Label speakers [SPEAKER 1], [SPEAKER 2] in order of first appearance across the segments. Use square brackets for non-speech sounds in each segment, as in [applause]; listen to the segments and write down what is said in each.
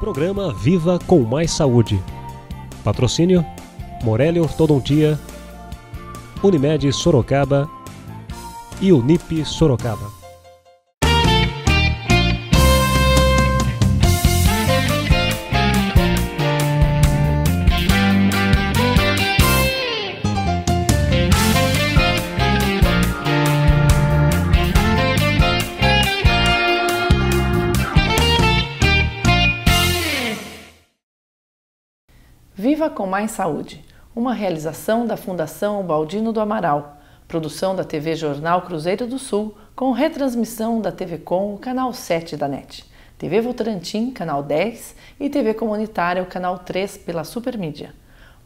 [SPEAKER 1] Programa Viva com Mais Saúde. Patrocínio: Morelli Ortodontia, Unimed Sorocaba e Unip Sorocaba.
[SPEAKER 2] Viva com Mais Saúde, uma realização da Fundação Baldino do Amaral, produção da TV Jornal Cruzeiro do Sul, com retransmissão da TV Com, canal 7 da NET, TV Votorantim, canal 10 e TV Comunitária, o canal 3 pela Supermídia.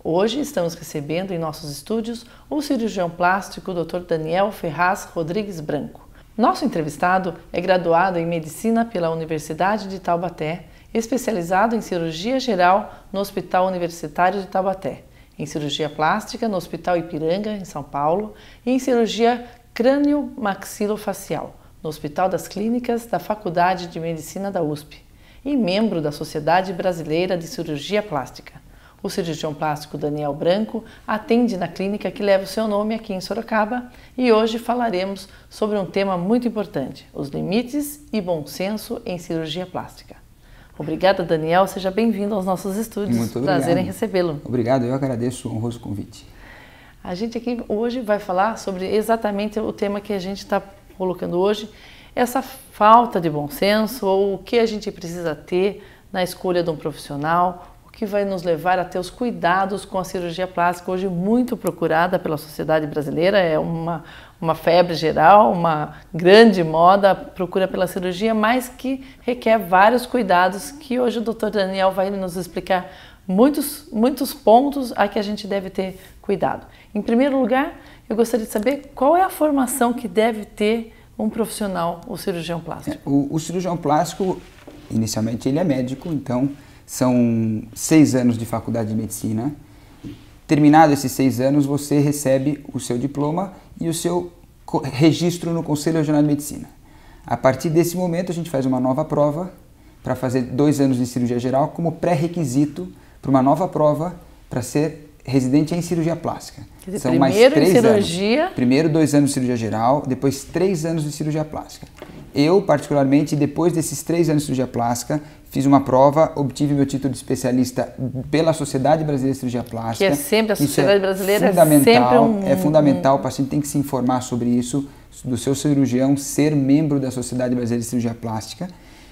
[SPEAKER 2] Hoje estamos recebendo em nossos estúdios o cirurgião plástico Dr. Daniel Ferraz Rodrigues Branco. Nosso entrevistado é graduado em medicina pela Universidade de Taubaté especializado em cirurgia geral no Hospital Universitário de Taubaté, em cirurgia plástica no Hospital Ipiranga, em São Paulo, e em cirurgia crânio-maxilofacial no Hospital das Clínicas da Faculdade de Medicina da USP e membro da Sociedade Brasileira de Cirurgia Plástica. O cirurgião plástico Daniel Branco atende na clínica que leva o seu nome aqui em Sorocaba e hoje falaremos sobre um tema muito importante: os limites e bom senso em cirurgia plástica. Obrigada, Daniel. Seja bem-vindo aos nossos estúdios. Muito obrigado. Prazer em recebê-lo.
[SPEAKER 1] Obrigado, eu agradeço o honroso convite.
[SPEAKER 2] A gente aqui hoje vai falar sobre exatamente o tema que a gente está colocando hoje, essa falta de bom senso ou o que a gente precisa ter na escolha de um profissional, o que vai nos levar a ter os cuidados com a cirurgia plástica, hoje muito procurada pela sociedade brasileira, é uma, uma febre geral, uma grande moda, procura pela cirurgia, mas que requer vários cuidados que hoje o Dr. Daniel vai nos explicar muitos, muitos pontos a que a gente deve ter cuidado. Em primeiro lugar, eu gostaria de saber qual é a formação que deve ter um profissional, o cirurgião plástico. É,
[SPEAKER 1] o, o cirurgião plástico, inicialmente, ele é médico, então são seis anos de faculdade de medicina. Terminado esses seis anos, você recebe o seu diploma e o seu registro no Conselho Regional de Medicina. A partir desse momento, a gente faz uma nova prova para fazer dois anos de cirurgia geral como pré-requisito para uma nova prova para ser residente em cirurgia plástica. Quer dizer, São mais três cirurgia... anos. Primeiro dois anos de cirurgia geral, depois três anos de cirurgia plástica. Eu, particularmente, depois desses três anos de cirurgia plástica, fiz uma prova, obtive meu título de especialista pela Sociedade Brasileira de Cirurgia Plástica. Que é sempre, a é Sociedade é Brasileira fundamental, é sempre um... É fundamental, o paciente tem que se informar sobre isso, do seu cirurgião ser membro da Sociedade Brasileira de Cirurgia Plástica.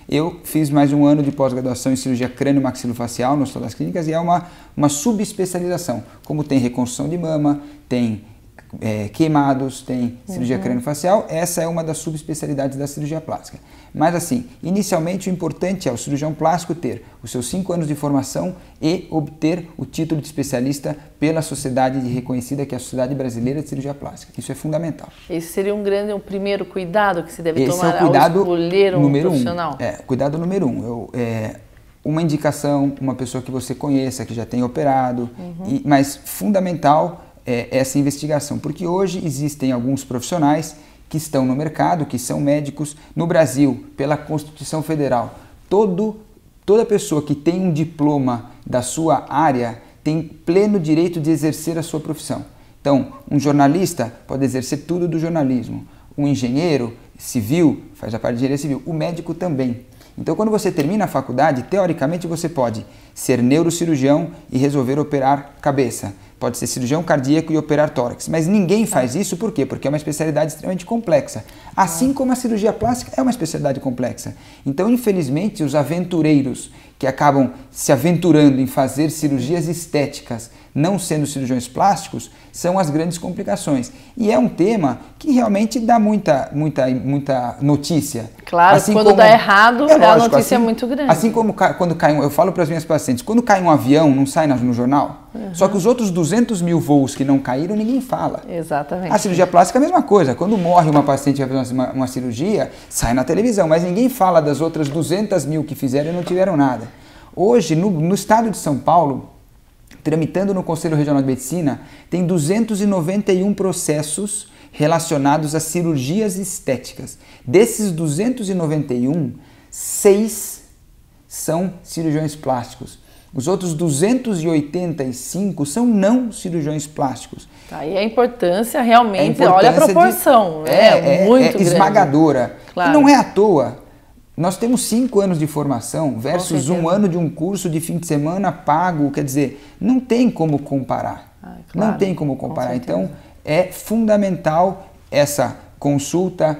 [SPEAKER 1] Eu fiz mais um ano de pós-graduação em cirurgia crânio-maxilofacial no Hospital das Clínicas e é uma, uma subespecialização, como tem reconstrução de mama, tem é, queimados, tem cirurgia uhum. crânio-facial, essa é uma das subespecialidades da cirurgia plástica. Mas assim, inicialmente o importante é o cirurgião plástico ter os seus cinco anos de formação e obter o título de especialista pela sociedade reconhecida, que é a Sociedade Brasileira de Cirurgia Plástica. Isso é fundamental.
[SPEAKER 2] Esse seria um grande, um primeiro cuidado que se deve Esse tomar é o cuidado ao escolher um número profissional? Um. É,
[SPEAKER 1] cuidado número um. Eu, é, uma indicação, uma pessoa que você conheça, que já tenha operado, uhum. e, mas fundamental é essa investigação, porque hoje existem alguns profissionais que estão no mercado, que são médicos, no Brasil, pela Constituição Federal, todo, toda pessoa que tem um diploma da sua área tem pleno direito de exercer a sua profissão. Então, um jornalista pode exercer tudo do jornalismo, um engenheiro civil faz a parte de engenharia civil, o médico também. Então, quando você termina a faculdade, teoricamente você pode ser neurocirurgião e resolver operar cabeça pode ser cirurgião cardíaco e operar tórax. Mas ninguém tá. faz isso por quê? Porque é uma especialidade extremamente complexa. Assim tá. como a cirurgia plástica é uma especialidade complexa. Então, infelizmente, os aventureiros que acabam se aventurando em fazer cirurgias estéticas não sendo cirurgiões plásticos, são as grandes complicações. E é um tema que realmente dá muita, muita, muita notícia. Claro, assim quando como, dá errado, é, é lógico, a notícia assim, é muito grande. Assim como quando cai um, eu falo para as minhas pacientes, quando cai um avião, não sai no jornal? Uhum. Só que os outros 200 mil voos que não caíram, ninguém fala.
[SPEAKER 2] Exatamente. A
[SPEAKER 1] cirurgia plástica é a mesma coisa. Quando morre uma paciente que vai fazer uma, uma cirurgia, sai na televisão, mas ninguém fala das outras 200 mil que fizeram e não tiveram nada. Hoje, no, no estado de São Paulo, tramitando no Conselho Regional de Medicina, tem 291 processos relacionados a cirurgias estéticas. Desses 291, seis são cirurgiões plásticos. Os outros 285 são não cirurgiões plásticos.
[SPEAKER 2] Tá, e a importância realmente, a importância olha a proporção, de, é, né? é, muito é esmagadora.
[SPEAKER 1] Claro. E não é à toa nós temos cinco anos de formação versus um ano de um curso de fim de semana pago, quer dizer, não tem como comparar. Ah, é claro. Não tem como comparar. Com então, é fundamental essa consulta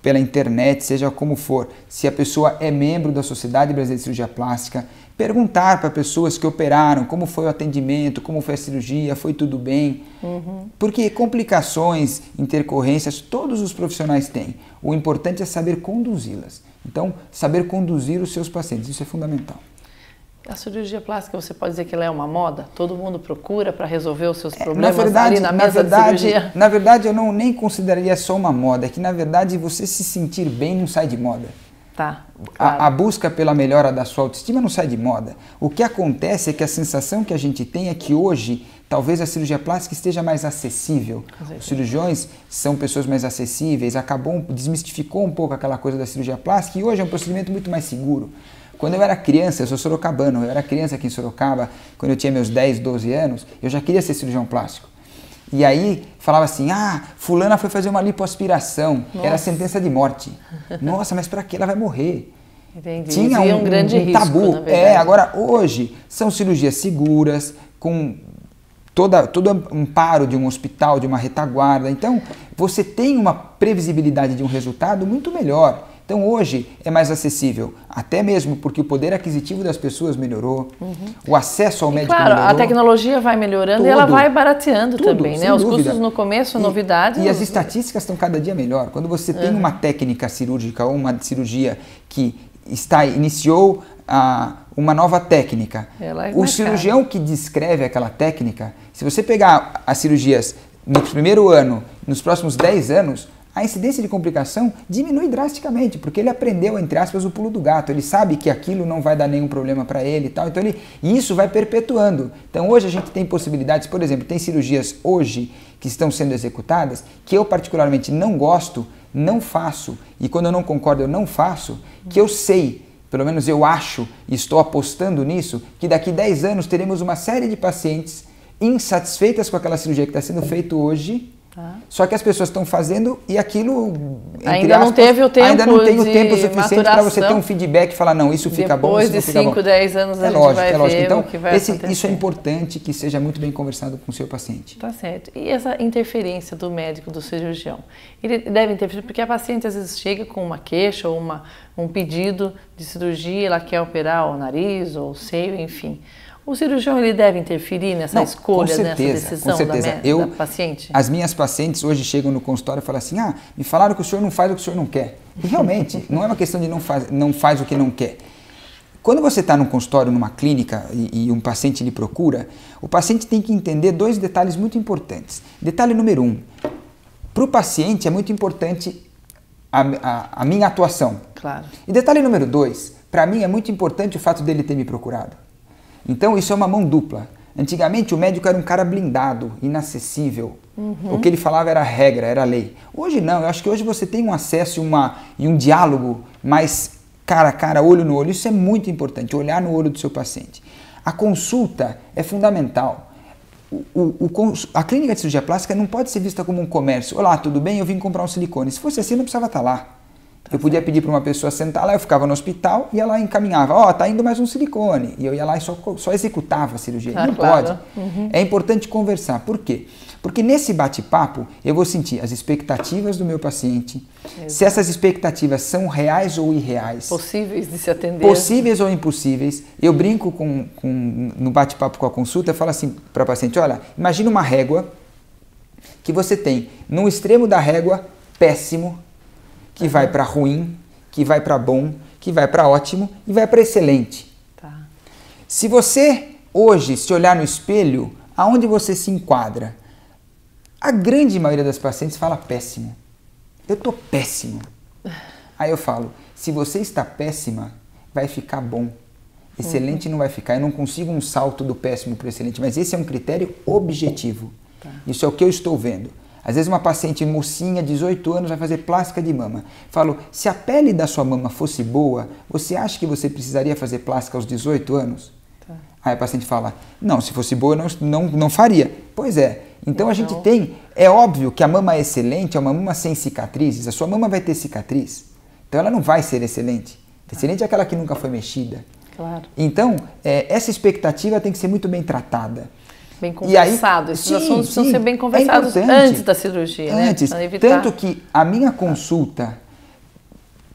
[SPEAKER 1] pela internet, seja como for. Se a pessoa é membro da Sociedade Brasileira de Cirurgia Plástica, perguntar para pessoas que operaram como foi o atendimento, como foi a cirurgia, foi tudo bem. Uhum. Porque complicações, intercorrências, todos os profissionais têm. O importante é saber conduzi-las. Então, saber conduzir os seus pacientes, isso é fundamental.
[SPEAKER 2] A cirurgia plástica, você pode dizer que ela é uma moda? Todo mundo procura para resolver os seus é, problemas na verdade, ali na mesa na verdade, de cirurgia? Na
[SPEAKER 1] verdade, eu não nem consideraria só uma moda, é que na verdade você se sentir bem não sai de moda. Tá, claro. a, a, busca pela melhora da sua autoestima não sai de moda. O que acontece é que a sensação que a gente tem é que hoje talvez a cirurgia plástica esteja mais acessível. Os cirurgiões são pessoas mais acessíveis, acabou, desmistificou um pouco aquela coisa da cirurgia plástica e hoje é um procedimento muito mais seguro. Quando eu era criança, eu sou sorocabano, eu era criança aqui em Sorocaba, quando eu tinha meus 10, 12 anos, eu já queria ser cirurgião plástico. E aí falava assim: ah, fulana foi fazer uma lipoaspiração. Nossa. Era sentença de morte. [laughs] Nossa, mas para que ela vai morrer?
[SPEAKER 2] Entendi. Tinha um, um, grande um risco, tabu. é,
[SPEAKER 1] agora hoje são cirurgias seguras, com toda, todo amparo de um hospital, de uma retaguarda. Então, você tem uma previsibilidade de um resultado muito melhor. Então hoje é mais acessível, até mesmo porque o poder aquisitivo das pessoas melhorou, uhum. o acesso ao e médico claro, melhorou. a
[SPEAKER 2] tecnologia vai melhorando tudo, e ela vai barateando tudo, também, né? Os custos no começo, e, novidades. E as
[SPEAKER 1] estatísticas estão cada dia melhor. Quando você tem uhum. uma técnica cirúrgica ou uma cirurgia que está iniciou a uma nova técnica.
[SPEAKER 2] É o cirurgião
[SPEAKER 1] cara. que descreve aquela técnica, se você pegar as cirurgias no primeiro ano, nos próximos 10 anos, a incidência de complicação diminui drasticamente, porque ele aprendeu, entre aspas, o pulo do gato. Ele sabe que aquilo não vai dar nenhum problema para ele e tal. Então, ele, e isso vai perpetuando. Então, hoje a gente tem possibilidades, por exemplo, tem cirurgias hoje que estão sendo executadas que eu, particularmente, não gosto, não faço. E quando eu não concordo, eu não faço, que eu sei pelo menos eu acho e estou apostando nisso, que daqui 10 anos teremos uma série de pacientes insatisfeitas com aquela cirurgia que está sendo feita hoje, Tá. Só que as pessoas estão fazendo e aquilo ainda aspas, não teve o tempo ainda não tem o tempo suficiente para você ter um feedback e falar não isso fica bom isso de fica 5, bom. 10 anos é a lógico, é lógico. Então esse, isso é importante que seja muito bem conversado com o seu paciente. Tá
[SPEAKER 2] certo. E essa interferência do médico do cirurgião, ele deve interferir porque a paciente às vezes chega com uma queixa ou uma um pedido de cirurgia, ela quer operar o nariz ou o seio, enfim. O cirurgião ele deve interferir nessa Não, escolha, certeza, nessa decisão com certeza. Da, eu, da paciente?
[SPEAKER 1] As minhas pacientes hoje chegam no consultório e falam assim: ah, me falaram que o senhor não faz o que o senhor não quer. E realmente, não é uma questão de não faz, não faz o que não quer. Quando você está num consultório, numa clínica e, e, um paciente lhe procura, o paciente tem que entender dois detalhes muito importantes. Detalhe número um: para o paciente é muito importante a, a, a minha atuação. Claro. E detalhe número dois: para mim é muito importante o fato dele ter me procurado. Então isso é uma mão dupla. Antigamente o médico era um cara blindado, inacessível. Uhum. O que ele falava era regra, era lei. Hoje não, eu acho que hoje você tem um acesso uma, e um diálogo mais cara a cara, olho no olho. Isso é muito importante, olhar no olho do seu paciente. A consulta é fundamental. O, o, o, a clínica de cirurgia plástica não pode ser vista como um comércio. Olá, tudo bem? Eu vim comprar um silicone. Se fosse assim, não precisava estar tá lá. Tá eu podia pedir para uma pessoa sentar lá, eu ficava no hospital e ela encaminhava, ó, oh, tá indo mais um silicone. E eu ia lá e só, só executava a cirurgia. Claro, Não claro. pode. Uhum. É importante conversar. Por quê? Porque nesse bate-papo eu vou sentir as expectativas do meu paciente, Exato. se essas expectativas são reais ou irreais.
[SPEAKER 2] Possíveis de se atender. Possíveis
[SPEAKER 1] ou impossíveis. Eu brinco com, com no bate-papo com a consulta, eu falo assim para o paciente, olha, imagina uma régua que você tem no extremo da régua péssimo que uhum. vai para ruim, que vai para bom, que vai para ótimo e vai para excelente. Tá. Se você hoje se olhar no espelho, aonde você se enquadra? A grande maioria das pacientes fala péssimo. Eu tô péssimo. [laughs] Aí eu falo, se você está péssima, vai ficar bom. Excelente uhum. não vai ficar. Eu não consigo um salto do péssimo para o excelente, mas esse é um critério objetivo. Tá. Isso é o que eu estou vendo. Às vezes uma paciente mocinha, 18 anos, vai fazer plástica de mama. Falo, se a pele da sua mama fosse boa, você acha que você precisaria fazer plástica aos 18 anos? Tá. Aí a paciente fala, não, se fosse boa não, não, não faria. Pois é, então não. a gente tem, é óbvio que a mama é excelente é uma mama sem cicatrizes, a sua mama vai ter cicatriz. Então ela não vai ser excelente. Tá. Excelente é aquela que nunca foi mexida. Claro. Então, é, essa expectativa tem que ser muito bem tratada.
[SPEAKER 2] Bem conversado. Aí, Esses sim, assuntos sim, precisam ser bem é conversados é antes da cirurgia, né? antes, né? Tanto
[SPEAKER 1] que a minha consulta,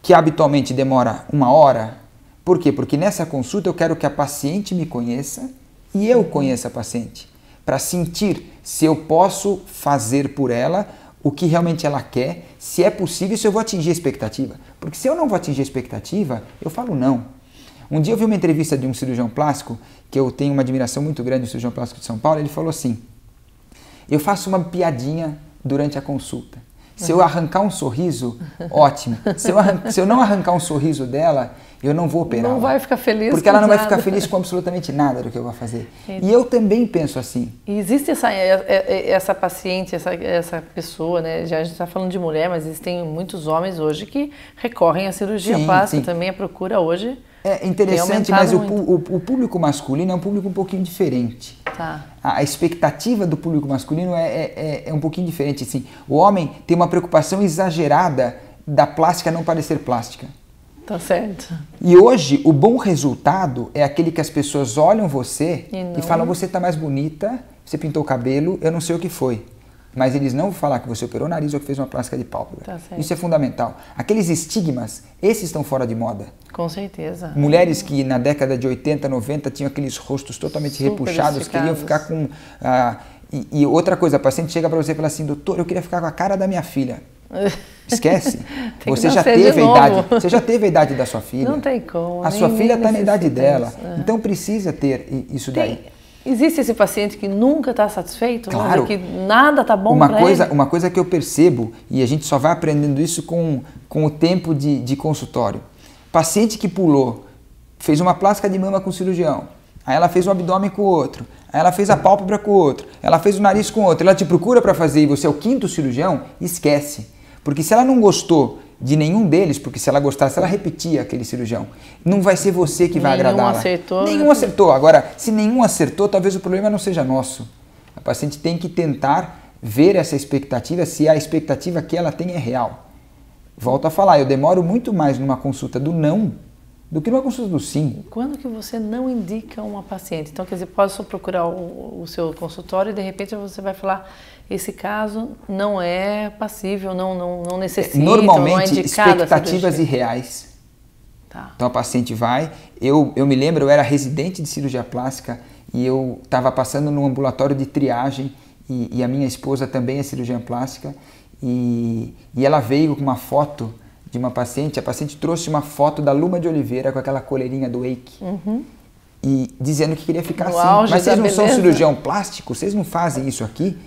[SPEAKER 1] que habitualmente demora uma hora, por quê? Porque nessa consulta eu quero que a paciente me conheça e eu uhum. conheça a paciente, para sentir se eu posso fazer por ela o que realmente ela quer, se é possível, se eu vou atingir a expectativa. Porque se eu não vou atingir a expectativa, eu falo não. Um dia eu vi uma entrevista de um cirurgião plástico, que eu tenho uma admiração muito grande, um cirurgião plástico de São Paulo, ele falou assim: Eu faço uma piadinha durante a consulta. Se eu uhum. arrancar um sorriso, ótimo. Se eu, arranca, se eu não arrancar um sorriso dela, eu não vou operar. Não
[SPEAKER 2] vai ficar feliz. Porque ela não nada. vai ficar feliz
[SPEAKER 1] com absolutamente nada do que eu vou fazer. Entendi. E eu também penso assim.
[SPEAKER 2] E existe essa, é, é, é, essa paciente, essa, essa pessoa, né? Já a gente está falando de mulher, mas existem muitos homens hoje que recorrem à cirurgia sim, plástica sim. também. A procura hoje é interessante, mas o, o,
[SPEAKER 1] o, público masculino é um público um pouquinho diferente. Tá. A, a, expectativa do público masculino é, é, é, é, um pouquinho diferente. Assim. O homem tem uma preocupação exagerada da plástica não parecer plástica.
[SPEAKER 2] Tá certo.
[SPEAKER 1] E hoje, o bom resultado é aquele que as pessoas olham você e, não... e falam: você está mais bonita, você pintou o cabelo, eu não sei o que foi mas eles não vão falar que você operou o nariz ou que fez uma plástica de pálpebra. Tá Isso é fundamental. Aqueles estigmas, esses estão fora de moda.
[SPEAKER 2] Com certeza. Mulheres
[SPEAKER 1] que na década de 80, 90 tinham aqueles rostos totalmente Super repuxados, queriam ficar com. Ah, e, e, outra coisa, a paciente chega para você e fala assim: doutor, eu queria ficar com a cara da minha filha.
[SPEAKER 2] [laughs] Esquece. você já teve a idade. Você já
[SPEAKER 1] teve a idade da sua filha. Não tem como. A sua filha está na idade dela. é. Então precisa ter isso tem. daí.
[SPEAKER 2] Existe esse paciente que nunca está satisfeito, claro. que nada está bom uma coisa ele.
[SPEAKER 1] Uma coisa que eu percebo, e a gente só vai aprendendo isso com, com o tempo de, de consultório. Paciente que pulou, fez uma plástica de mama com o cirurgião, aí ela fez o abdômen com o outro, aí ela fez a pálpebra com o outro, ela fez o nariz com o outro, ela te procura para fazer e você é o quinto cirurgião, esquece. Porque se ela não gostou de nenhum deles, porque se ela gostasse, ela repetia aquele cirurgião. Não vai ser você que vai agradar. Nenhum acertou. Nenhum né? acertou. Agora, se nenhum acertou, talvez o problema não seja nosso. A paciente tem que tentar ver essa expectativa, se a expectativa que ela tem é real. Volto a falar, eu demoro muito mais numa consulta do não do que numa consulta do sim.
[SPEAKER 2] Quando que você não indica uma paciente? Então, quer dizer, pode só procurar o, o, seu consultório e de repente você vai falar esse caso não é passível, não não, não necessita, Normalmente, não é expectativas
[SPEAKER 1] irreais. Tá. Então a paciente vai, eu, eu me lembro, eu era residente de cirurgia plástica e eu estava passando no ambulatório de triagem e, e, a minha esposa também é cirurgiã plástica e, e ela veio com uma foto de uma paciente, a paciente trouxe uma foto da Luma de Oliveira com aquela coleirinha do Wake. Uhum. E dizendo que queria ficar no assim. Mas vocês não beleza. são cirurgião plástico, vocês não fazem isso aqui.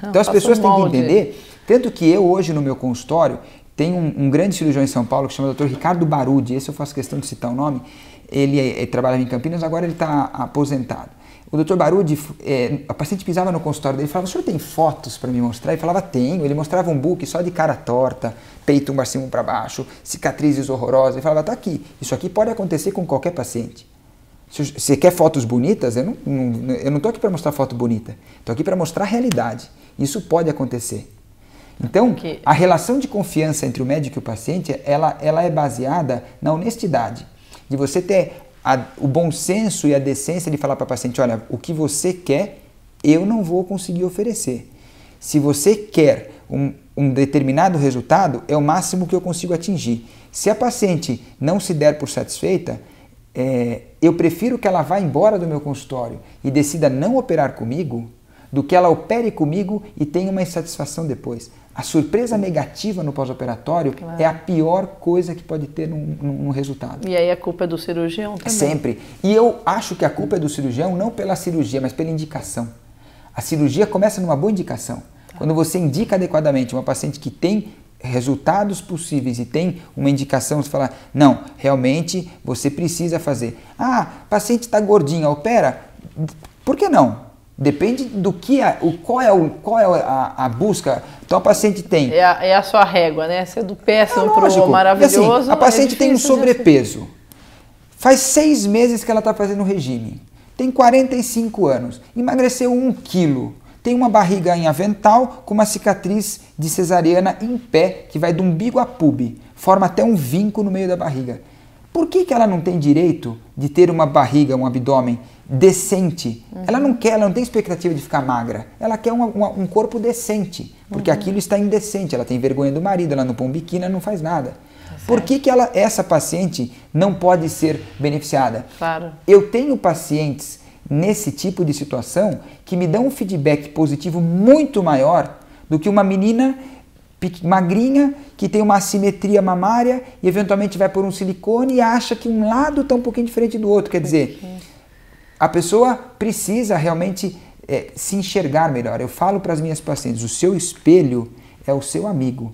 [SPEAKER 2] Não, então as pessoas têm que entender.
[SPEAKER 1] Tanto que eu hoje no meu consultório tem um, um grande cirurgião em São Paulo que chama Dr. Ricardo Barudi, esse eu faço questão de citar o nome. Ele, ele eh, trabalhava em Campinas, agora ele está aposentado. O doutor Barudi, é, a paciente pisava no consultório dele e falava: O senhor tem fotos para me mostrar? E falava: Tenho. Ele mostrava um book só de cara torta, peito um barcinho para baixo, cicatrizes horrorosas. Ele falava: Tá aqui. Isso aqui pode acontecer com qualquer paciente. Se você quer fotos bonitas, eu não, não não estou aqui para mostrar foto bonita. Estou aqui para mostrar a realidade. Isso pode acontecer. Então, a relação de confiança entre o médico e o paciente, ela, ela é baseada na honestidade, de você ter a, o bom senso e a decência de falar para a paciente: olha, o que você quer, eu não vou conseguir oferecer. Se você quer um, um determinado resultado, é o máximo que eu consigo atingir. Se a paciente não se der por satisfeita, é, eu prefiro que ela vá embora do meu consultório e decida não operar comigo do que ela opere comigo e tenha uma insatisfação depois. A surpresa negativa no pós-operatório claro. é a pior coisa que pode ter num, num, resultado.
[SPEAKER 2] E aí a culpa é do cirurgião também. Sempre.
[SPEAKER 1] E eu acho que a culpa é do cirurgião não pela cirurgia, mas pela indicação. A cirurgia começa numa boa indicação. Tá. Quando você indica adequadamente uma paciente que tem resultados possíveis e tem uma indicação você fala: não, realmente você precisa fazer. Ah, paciente está gordinha, opera? Por que não? Depende do que o, qual é, o, qual é a, a busca. Então a paciente tem.
[SPEAKER 2] É a, é a sua régua, né? Ser é do péssimo é, para o maravilhoso. Assim, a paciente é tem um sobrepeso.
[SPEAKER 1] Assim. Faz seis meses que ela está fazendo regime. Tem 45 anos. Emagreceu um quilo. Tem uma barriga em avental com uma cicatriz de cesariana em pé que vai do umbigo a pube. Forma até um vinco no meio da barriga. Por que, que ela não tem direito de ter uma barriga, um abdômen decente. Uhum. Ela não quer, ela não tem expectativa de ficar magra. Ela quer uma, uma, um corpo decente, porque uhum. aquilo está indecente. Ela tem vergonha do marido, ela não põe um biquíni, ela não faz nada. Tá Por que, que ela, essa paciente não pode ser beneficiada? Claro. Eu tenho pacientes nesse tipo de situação que me dão um feedback positivo muito maior do que uma menina magrinha que tem uma assimetria mamária e eventualmente vai por um silicone e acha que um lado está um pouquinho diferente do outro. Quer dizer, uhum. A pessoa precisa realmente é, se enxergar melhor. Eu falo para as minhas pacientes: o seu espelho é o seu amigo.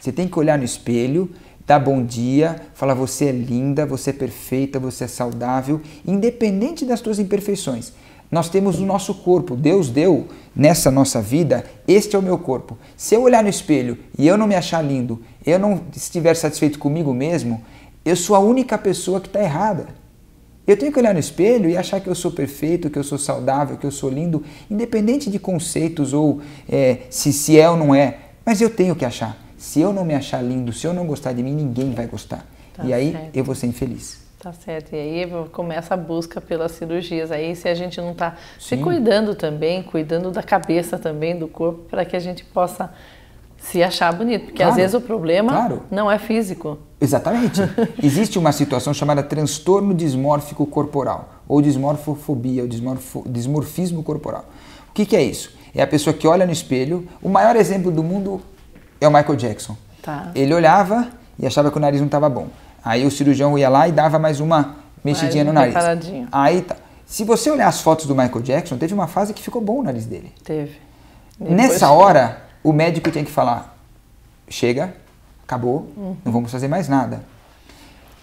[SPEAKER 1] Você tem que olhar no espelho, dar bom dia, falar você é linda, você é perfeita, você é saudável, independente das suas imperfeições. Nós temos o nosso corpo. Deus deu nessa nossa vida, este é o meu corpo. Se eu olhar no espelho e eu não me achar lindo, eu não estiver satisfeito comigo mesmo, eu sou a única pessoa que está errada. Eu tenho que olhar no espelho e achar que eu sou perfeito, que eu sou saudável, que eu sou lindo, independente de conceitos ou é, se, se é ou não é. Mas eu tenho que achar. Se eu não me achar lindo, se eu não gostar de mim, ninguém vai gostar. Tá e aí certo. eu vou ser infeliz.
[SPEAKER 2] Tá certo. E aí começa a busca pelas cirurgias. Aí se a gente não está se cuidando também, cuidando da cabeça também, do corpo, para que a gente possa se achar bonito. Porque claro. às vezes o problema claro. não é físico.
[SPEAKER 1] Exatamente. Existe uma situação chamada transtorno dismórfico corporal, ou dismorfofobia, ou dismorfo, dismorfismo corporal. O que, que é isso? É a pessoa que olha no espelho. O maior exemplo do mundo é o Michael Jackson. Tá. Ele olhava e achava que o nariz não estava bom. Aí o cirurgião ia lá e dava mais uma mexidinha mais no nariz. Paradinho. Aí tá. Se você olhar as fotos do Michael Jackson, teve uma fase que ficou bom o nariz dele.
[SPEAKER 2] Teve. Depois Nessa hora,
[SPEAKER 1] o médico tem que falar: chega, acabou, uhum. não vamos fazer mais nada.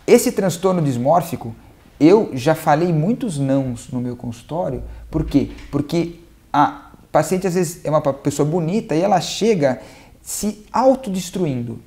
[SPEAKER 1] Esse transtorno dismórfico, eu já falei muitos nãos no meu consultório, por quê? Porque a paciente às vezes é uma pessoa bonita e ela chega se autodestruindo.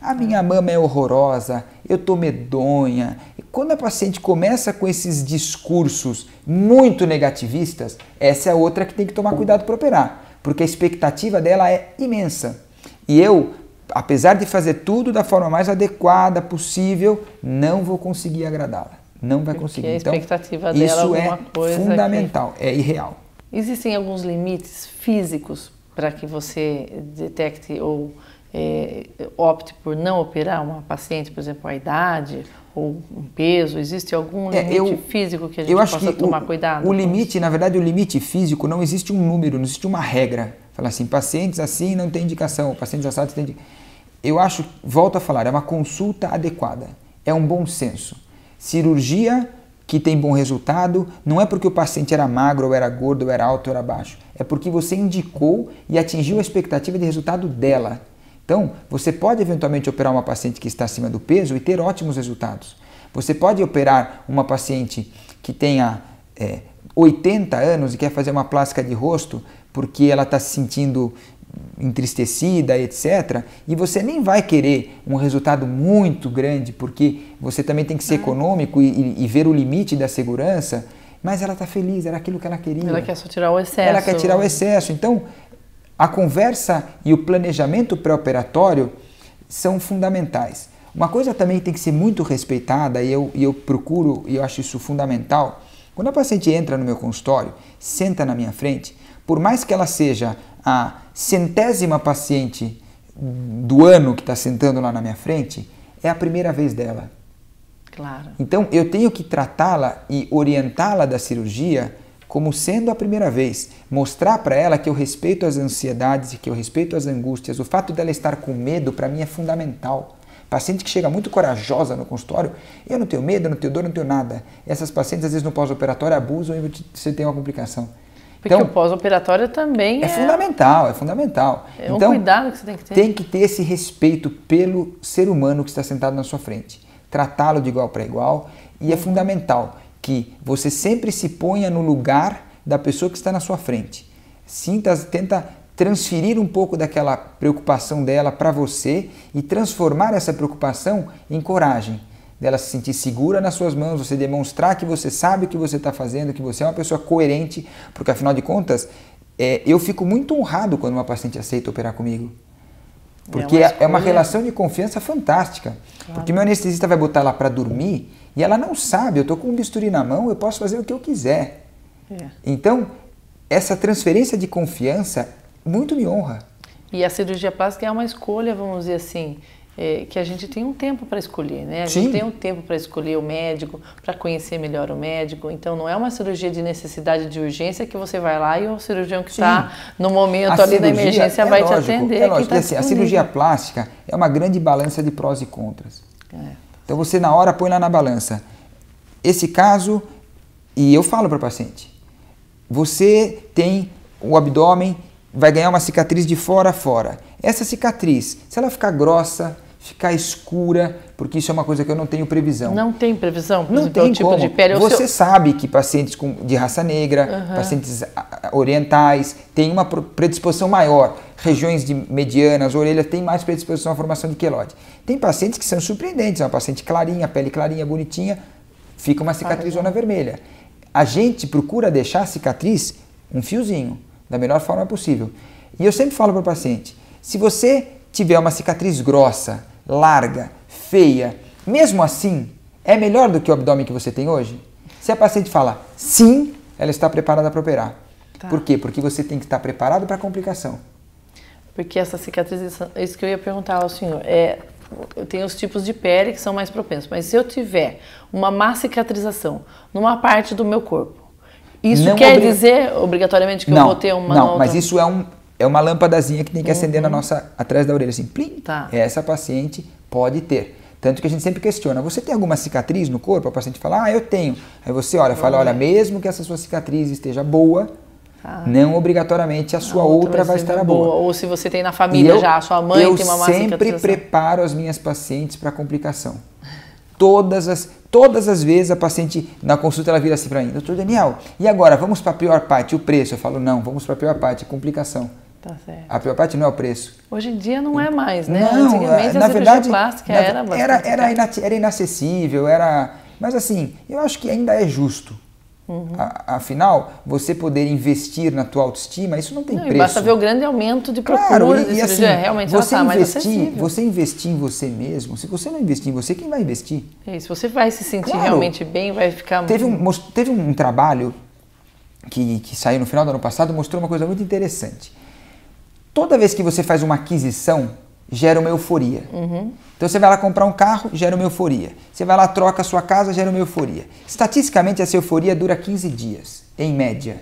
[SPEAKER 1] A minha mama é horrorosa, eu tô medonha. E quando a paciente começa com esses discursos muito negativistas, essa é outra que tem que tomar cuidado para operar, porque a expectativa dela é imensa. E eu apesar de fazer tudo da forma mais adequada possível, não vou conseguir agradá-la. Não vai Porque conseguir. A então,
[SPEAKER 2] expectativa então, dela é isso é fundamental,
[SPEAKER 1] que... é irreal.
[SPEAKER 2] Existem alguns limites físicos para que você detecte ou é, opte por não operar uma paciente, por exemplo, a idade ou um peso? Existe algum é, limite é, eu, físico que a gente possa tomar o, cuidado? O limite,
[SPEAKER 1] isso? na verdade, o limite físico não existe um número, não existe uma regra. Falar assim, pacientes assim não tem indicação, pacientes assados tem indicação. Eu acho, volto a falar, é uma consulta adequada, é um bom senso. Cirurgia que tem bom resultado não é porque o paciente era magro, ou era gordo, ou era alto, ou era baixo. É porque você indicou e atingiu a expectativa de resultado dela. Então, você pode eventualmente operar uma paciente que está acima do peso e ter ótimos resultados. Você pode operar uma paciente que tenha é, eh, 80 anos e quer fazer uma plástica de rosto porque ela está se sentindo entristecida, etc. E você nem vai querer um resultado muito grande, porque você também tem que ser uhum. econômico e, e ver o limite da segurança. Mas ela está feliz, era aquilo que ela queria. Ela quer só tirar o excesso. Ela quer tirar o excesso. Então, a conversa e o planejamento pré-operatório são fundamentais. Uma coisa também tem que ser muito respeitada, e eu, e eu procuro, e eu acho isso fundamental. Quando a paciente entra no meu consultório, senta na minha frente, por mais que ela seja a centésima paciente do ano que está sentando lá na minha frente, é a primeira vez dela. Claro. Então eu tenho que tratá-la e orientá-la da cirurgia como sendo a primeira vez, mostrar para ela que eu respeito as ansiedades e que eu respeito as angústias. O fato dela estar com medo para mim é fundamental. Paciente que chega muito corajosa no consultório, eu não tenho medo, eu não tenho dor, eu não tenho nada. Essas pacientes às vezes no pós-operatório abusam e você tem uma complicação.
[SPEAKER 2] Porque então, o pós-operatório também é, é, fundamental,
[SPEAKER 1] é fundamental. É um então, cuidado
[SPEAKER 2] que você tem que ter. Tem que
[SPEAKER 1] ter esse respeito pelo ser humano que está sentado na sua frente, tratá-lo de igual para igual e é uhum. fundamental que você sempre se ponha no lugar da pessoa que está na sua frente. Sinta, tenta transferir um pouco daquela preocupação dela para você e transformar essa preocupação em coragem dela se sentir segura nas suas mãos, você demonstrar que você sabe o que você está fazendo, que você é uma pessoa coerente, porque afinal de contas, é, eu fico muito honrado quando uma paciente aceita operar comigo. É porque é, é uma, relação de confiança fantástica. Claro. Porque meu anestesista vai botar ela para dormir e ela não sabe, eu estou com um bisturi na mão, eu posso fazer o que eu quiser. É. Então, essa transferência de confiança muito me honra.
[SPEAKER 2] E a cirurgia plástica é uma escolha, vamos dizer assim é, que a gente tem um tempo para escolher, né? A Sim. gente tem um tempo para escolher o médico, para conhecer melhor o médico. Então, não é uma cirurgia de necessidade de urgência que você vai lá e o cirurgião que está no momento a ali da emergência é vai lógico, te atender. É lógico. Tá assim, a cirurgia
[SPEAKER 1] plástica é uma grande balança de prós e contras. É. Então, você na hora põe lá na balança. Esse caso, e eu falo para o paciente, você tem o abdômen, vai ganhar uma cicatriz de fora a fora. Essa cicatriz, se ela ficar grossa, ficar escura, porque isso é uma coisa que eu não tenho previsão.
[SPEAKER 2] Não tem previsão? não tem tipo como. de pele. Você seu...
[SPEAKER 1] sabe que pacientes com, de raça negra, uhum. pacientes ah, ah, orientais, têm uma predisposição maior. Regiões de medianas, orelhas, têm mais predisposição à formação de queloide. Tem pacientes que são surpreendentes. É uma paciente clarinha, pele clarinha, bonitinha, fica uma cicatrizona vermelha. A gente procura deixar a cicatriz um fiozinho, da melhor forma possível. E eu sempre falo para o paciente, se você tiver uma cicatriz grossa, larga, feia, mesmo assim, é melhor do que o abdômen que você tem hoje? Se a paciente fala sim, ela está preparada para operar. Tá. Por quê? Porque você tem que estar preparado
[SPEAKER 2] para a complicação. Porque essa cicatrização, isso que eu ia perguntar ao senhor, é, eu tenho os tipos de pele que são mais propensos, mas se eu tiver uma má cicatrização numa parte do meu corpo, isso não quer obri... dizer obrigatoriamente que não, eu vou ter uma. Não, outra... mas isso é
[SPEAKER 1] um, é uma lâmpadazinha que tem que uhum. acender na uhum. nossa atrás da orelha assim, plim. Tá. É, essa paciente pode ter. Tanto que a gente sempre questiona: você tem alguma cicatriz no corpo? A paciente fala: "Ah, eu tenho". Aí você olha, fala: "Olha, mesmo que essa sua cicatriz esteja boa, tá. não obrigatoriamente a sua a outra, outra vai estar boa. boa.
[SPEAKER 2] Ou se você tem na família eu, já, a sua mãe tem uma má Eu sempre
[SPEAKER 1] preparo as minhas pacientes para complicação. Todas as, todas as vezes a paciente na consulta ela vira assim para mim, doutor Daniel, e agora vamos para a pior parte, o preço? Eu falo, não, vamos para a pior parte, a complicação. Tá certo. A parte não é o preço.
[SPEAKER 2] Hoje em dia não é mais, né? Não, Antigamente é, na a verdade, plástica na, era, era,
[SPEAKER 1] era, era inacessível, era. Mas assim, eu acho que ainda é justo. Uhum. afinal, você poder investir na tua autoestima, isso não tem não, preço. Basta
[SPEAKER 2] ver o grande aumento de procura claro, e, cirurgia. Assim, é, realmente você ela tá investir,
[SPEAKER 1] Você investir em você mesmo, se você não investir em você, quem vai investir?
[SPEAKER 2] É, se você vai se sentir claro. realmente bem, vai ficar... Teve um,
[SPEAKER 1] teve um trabalho que, que saiu no final do ano passado, mostrou uma coisa muito interessante toda vez que você faz uma aquisição, gera uma euforia. Uhum. Então você vai lá comprar um carro, gera uma euforia. Você vai lá, troca a sua casa, gera uma euforia. Estatisticamente, essa euforia dura 15 dias, em média.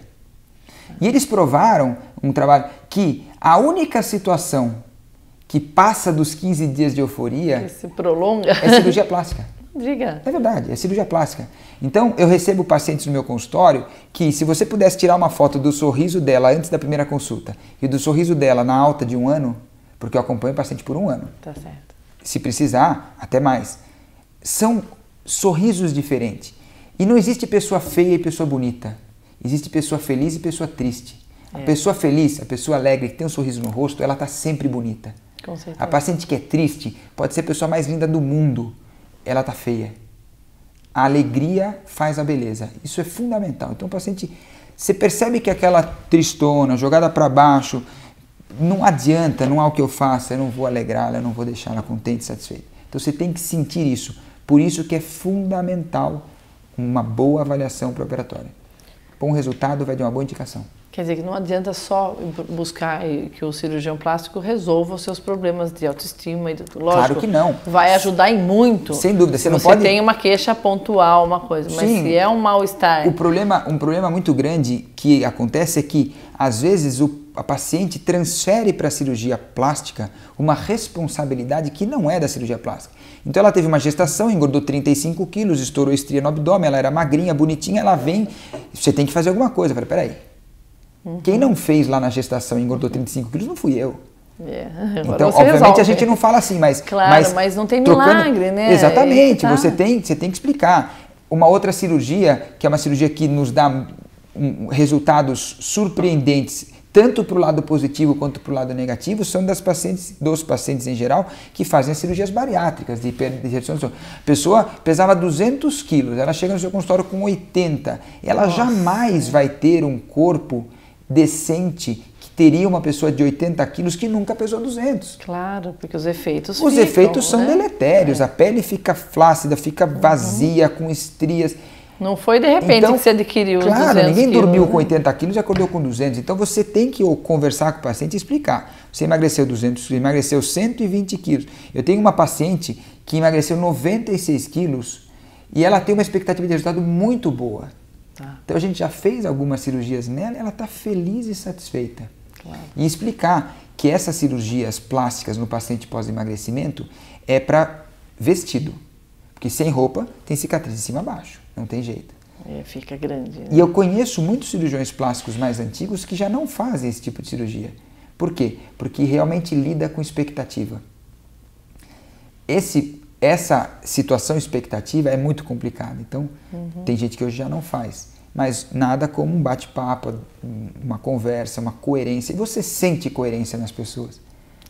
[SPEAKER 1] E eles provaram um trabalho que a única situação que passa dos 15 dias de euforia. Que
[SPEAKER 2] se prolonga. É cirurgia plástica. Diga.
[SPEAKER 1] É verdade, é cirurgia plástica. Então, eu recebo pacientes no meu consultório que, se você pudesse tirar uma foto do sorriso dela antes da primeira consulta e do sorriso dela na alta de um ano, porque eu acompanho o paciente por um ano. Tá certo. Se precisar, até mais. São sorrisos diferentes. E não existe pessoa feia e pessoa bonita. Existe pessoa feliz e pessoa triste. É. A pessoa feliz, a pessoa alegre, que tem um sorriso no rosto, ela está sempre bonita. Com certeza. A paciente que é triste pode ser a pessoa mais linda do mundo ela está feia. A alegria faz a beleza. Isso é fundamental. Então, o paciente, você percebe que aquela tristona, jogada para baixo, não adianta, não há o que eu faça, eu não vou alegrá-la, eu não vou deixá-la contente, e satisfeita. Então, você tem que sentir isso. Por isso que é fundamental uma boa avaliação pré-operatória. Bom resultado vai de uma boa indicação.
[SPEAKER 2] Quer dizer que não adianta só buscar que o cirurgião plástico resolva os seus problemas de autoestima e de, lógico. Claro que não. Vai ajudar em muito. Sem dúvida, você não você pode. Você tem uma queixa pontual, uma coisa, mas Sim. se é um mal estar. O
[SPEAKER 1] problema, um problema muito grande que acontece é que às vezes o a paciente transfere para a cirurgia plástica uma responsabilidade que não é da cirurgia plástica. Então ela teve uma gestação, engordou 35 quilos, estourou estria no abdômen, ela era magrinha, bonitinha, ela vem, você tem que fazer alguma coisa. Eu falei, peraí, Uhum. Quem não fez lá na gestação e engordou 35 quilos não fui eu.
[SPEAKER 2] Yeah. É, então, obviamente resolve. a gente não
[SPEAKER 1] fala assim, mas
[SPEAKER 2] claro, mas, mas não tem milagre, trocando... né? Exatamente. Tá. Você
[SPEAKER 1] tem, você tem que explicar. Uma outra cirurgia que é uma cirurgia que nos dá um, resultados surpreendentes tanto para o lado positivo quanto para o lado negativo, são das pacientes, dos pacientes em geral, que fazem as cirurgias bariátricas de perda de redução de A pessoa pesava 200 quilos, ela chega no seu consultório com 80. Ela Nossa. jamais vai ter um corpo decente que teria uma pessoa de 80 quilos que nunca pesou 200. Claro, porque os efeitos Os ficam, efeitos são né? deletérios. É. A pele fica flácida, fica uhum. vazia, uhum. com estrias.
[SPEAKER 2] Não foi de repente então, que você adquiriu claro, Claro, ninguém dormiu né? com
[SPEAKER 1] 80 quilos e acordou com 200. Então você tem que conversar com o paciente e explicar. Você emagreceu 200 você emagreceu 120 quilos. Eu tenho uma paciente que emagreceu 96 quilos e ela tem uma expectativa de resultado muito boa. Tá. Então a gente já fez algumas cirurgias nela, ela está feliz e satisfeita. Claro. E explicar que essas cirurgias plásticas no paciente pós-emagrecimento é para vestido. Porque sem roupa tem cicatriz de cima a baixo, não tem jeito.
[SPEAKER 2] E é, fica grande. Né? E eu
[SPEAKER 1] conheço muitos cirurgiões plásticos mais antigos que já não fazem esse tipo de cirurgia. Por quê? Porque realmente lida com expectativa. Esse essa situação expectativa é muito complicada. Então, uhum. tem gente que hoje já não faz. Mas nada como um bate-papo, uma conversa, uma coerência. E você sente coerência nas pessoas.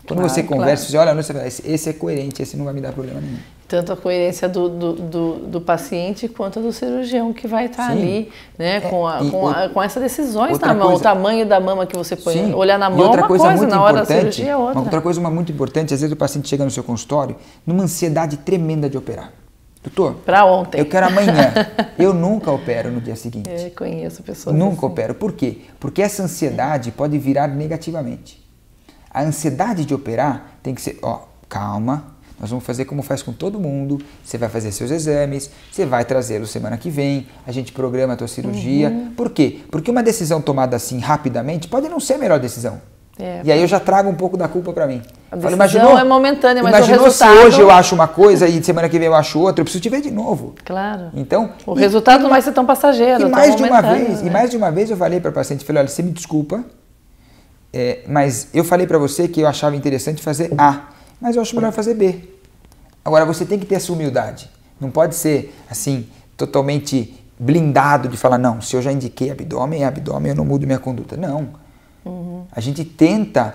[SPEAKER 1] Quando claro, você conversa, claro. você olha esse é coerente, esse não vai me dar
[SPEAKER 2] problema nenhum tanto a coerência do, do, do, do, paciente quanto a do cirurgião que vai estar ali, né, é, com, a, com, a, com essas decisões na mão, coisa, o tamanho da mama que você põe, sim, olhar na mão é uma coisa, coisa na hora da cirurgia é outra. outra
[SPEAKER 1] coisa uma muito importante, às vezes o paciente chega no seu consultório numa ansiedade tremenda de operar. Doutor, para ontem. Eu quero amanhã. [laughs] eu nunca opero no dia seguinte. Eu é, conheço pessoas. Nunca assim. opero. Por quê? Porque essa ansiedade pode virar negativamente. A ansiedade de operar tem que ser, ó, calma, nós vamos fazer como faz com todo mundo. Você vai fazer seus exames, você vai trazê lo semana que vem, a gente programa a tua cirurgia. Uhum. Por quê? Porque uma decisão tomada assim rapidamente pode não ser a melhor decisão. É. E aí eu já trago um pouco da culpa para mim. A Falo, imaginou, é
[SPEAKER 2] momentânea, mas é imaginou resultado... se hoje eu acho
[SPEAKER 1] uma coisa e semana que vem eu acho outra, eu preciso te ver de novo. Claro. Então, o e, resultado
[SPEAKER 2] e, não vai ser tão passageiro. E mais de uma vez, né? e
[SPEAKER 1] mais de uma vez eu falei para a paciente, falei, olha, você me desculpa, é, mas eu falei para você que eu achava interessante fazer A mas eu acho melhor fazer B. Agora você tem que ter essa humildade. Não pode ser assim, totalmente blindado de falar, não, se eu já indiquei abdômen, é abdômen, eu não mudo minha conduta. Não. Uhum. A gente tenta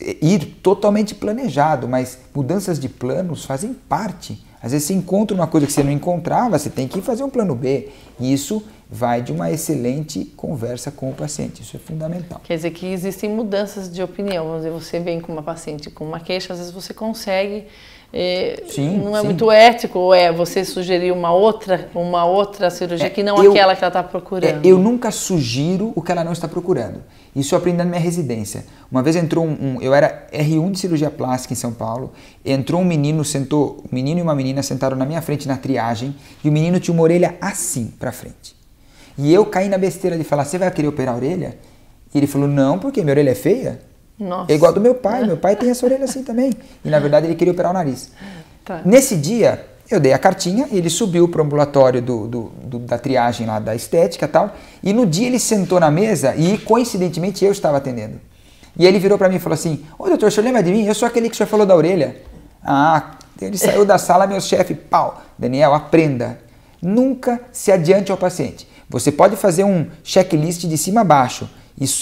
[SPEAKER 1] eh, ir totalmente planejado, mas mudanças de planos fazem parte. Às vezes você encontra uma coisa que você não encontrava, você tem que fazer um plano B. E isso vai de uma excelente conversa com o paciente. Isso é fundamental.
[SPEAKER 2] Quer dizer que existem mudanças de opinião. Vamos dizer, você vem com uma paciente com uma queixa, às vezes você consegue. É, sim, não é sim. muito ético ou é você sugerir uma outra uma outra cirurgia é, que não eu, aquela que ela está procurando. É, eu
[SPEAKER 1] nunca sugiro o que ela não está procurando. Isso eu aprendi na minha residência. Uma vez entrou um, um eu era R1 de cirurgia plástica em São Paulo, entrou um menino, sentou, um menino e uma menina sentaram na minha frente na triagem e o menino tinha uma orelha assim para frente. E eu caí na besteira de falar: você vai querer operar a orelha? E ele falou: não, porque minha orelha é feia. Nossa. É igual do meu pai. Meu pai tem essa orelha assim também. E na verdade ele queria operar o nariz. Tá. Nesse dia, eu dei a cartinha, ele subiu para o ambulatório do, do, do, da triagem lá da estética e tal. E no dia ele sentou na mesa e coincidentemente eu estava atendendo. E ele virou para mim e falou assim: Ô doutor, o senhor lembra de mim? Eu sou aquele que o senhor falou da orelha. Ah, ele saiu da sala, meu chefe, pau. Daniel, aprenda. Nunca se adiante ao paciente. Você pode fazer um checklist de cima a baixo,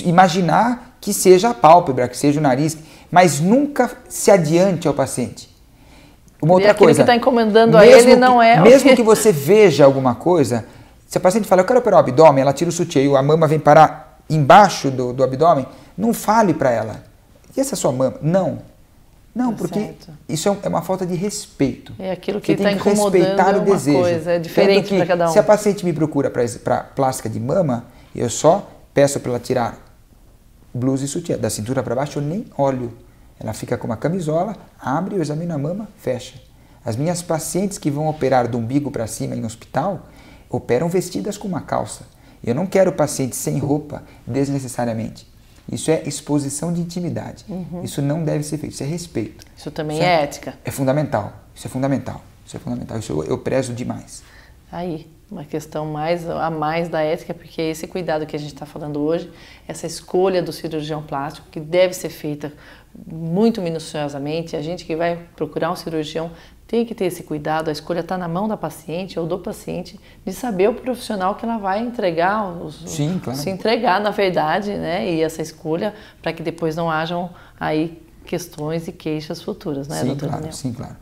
[SPEAKER 1] imaginar que seja a pálpebra, que seja o nariz, mas nunca se adiante ao paciente. Uma outra e coisa. que está
[SPEAKER 2] encomendando a ele não é. Mesmo que...
[SPEAKER 1] você veja alguma coisa, se a paciente fala, eu quero operar o abdômen, ela tira o sutiã a mama vem parar embaixo do, do abdômen, não fale para ela. E essa é sua mama? Não. Não, tá porque certo. isso é, é uma falta de respeito.
[SPEAKER 2] É aquilo que está incomodando respeitar o uma desejo. coisa, é diferente para cada um. Se a
[SPEAKER 1] paciente me procura para plástica de mama, eu só peço para ela tirar blusa e sutiã. Da cintura para baixo eu nem olho. Ela fica com uma camisola, abre, eu examino a mama, fecha. As minhas pacientes que vão operar do umbigo para cima em hospital operam vestidas com uma calça. Eu não quero pacientes sem roupa desnecessariamente. Isso é exposição de intimidade. Uhum. Isso não deve ser feito. Isso é respeito. Isso
[SPEAKER 2] também isso é, é, ética.
[SPEAKER 1] É fundamental. Isso é fundamental. Isso é fundamental. Isso eu, eu prezo demais.
[SPEAKER 2] Aí uma questão mais a mais da ética, porque é esse cuidado que a gente está falando hoje, essa escolha do cirurgião plástico que deve ser feita muito minuciosamente, a gente que vai procurar um cirurgião tem que ter esse cuidado, a escolha está na mão da paciente ou do paciente de saber o profissional que ela vai entregar, os, Sim, claro. se entregar na verdade, né? E essa escolha para que depois não hajam aí questões e queixas futuras, né, Sim, doutor claro, Daniel? Sim, claro.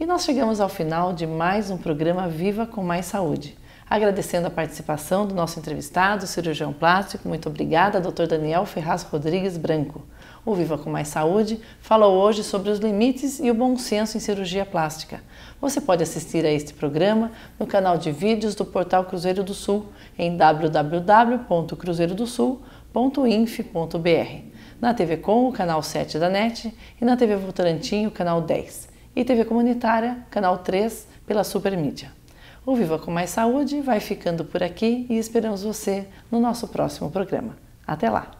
[SPEAKER 2] E nós chegamos ao final de mais um programa Viva com Mais Saúde. Agradecendo a participação do nosso entrevistado, cirurgião plástico, muito obrigada, Dr. Daniel Ferraz Rodrigues Branco. O Viva com Mais Saúde falou hoje sobre os limites e o bom senso em cirurgia plástica. Você pode assistir a este programa no canal de vídeos do portal Cruzeiro do Sul em www.cruzeirodosul.inf.br, na TV Com, o canal 7 da NET e na TV Votorantim, o canal 10 e TV Comunitária, Canal 3, pela Supermídia. O Viva com Mais Saúde vai ficando por aqui e esperamos você no nosso próximo programa. Até lá!